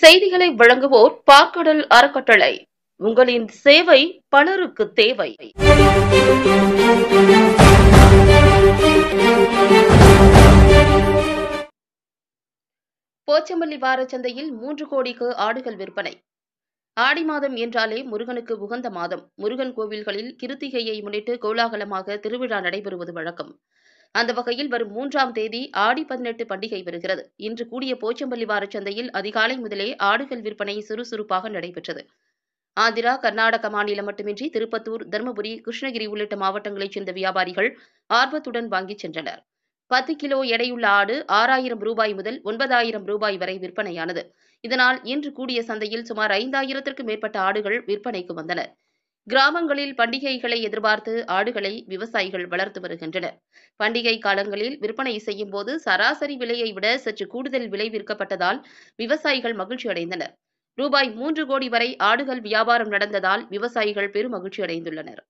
செய்திகளை வழங்குவோர் பாக்கடல் அறக்கட்டளை உங்களின் சேவை பலருக்கு தேவை போச்சம்பள்ளி சந்தையில் மூன்று கோடிக்கு ஆடுகள் விற்பனை ஆடி மாதம் என்றாலே முருகனுக்கு உகந்த மாதம் முருகன் கோவில்களில் கிருத்திகையை முன்னிட்டு கோலாகலமாக திருவிழா நடைபெறுவது வழக்கம் அந்த வகையில் வரும் மூன்றாம் தேதி ஆடி பதினெட்டு பண்டிகை வருகிறது இன்று கூடிய போச்சம்பள்ளி வாரச் சந்தையில் அதிகாலை முதலே ஆடுகள் விற்பனை சுறுசுறுப்பாக நடைபெற்றது ஆந்திரா கர்நாடக மாநிலம் மட்டுமின்றி திருப்பத்தூர் தருமபுரி கிருஷ்ணகிரி உள்ளிட்ட மாவட்டங்களைச் சேர்ந்த வியாபாரிகள் ஆர்வத்துடன் வாங்கிச் சென்றனர் பத்து கிலோ எடையுள்ள ஆடு ஆறாயிரம் ரூபாய் முதல் ஒன்பதாயிரம் ரூபாய் வரை விற்பனையானது இதனால் இன்று கூடிய சந்தையில் சுமார் ஐந்தாயிரத்திற்கும் மேற்பட்ட ஆடுகள் விற்பனைக்கு வந்தன கிராமங்களில் பண்டிகைகளை எதிர்பார்த்து ஆடுகளை விவசாயிகள் வளர்த்து வருகின்றனர் பண்டிகை காலங்களில் விற்பனை செய்யும் போது சராசரி விலையை விட சற்று கூடுதல் விலை விற்கப்பட்டதால் விவசாயிகள் மகிழ்ச்சி அடைந்தனர் ரூபாய் மூன்று கோடி வரை ஆடுகள் வியாபாரம் நடந்ததால் விவசாயிகள் பெரும் மகிழ்ச்சி அடைந்துள்ளனர்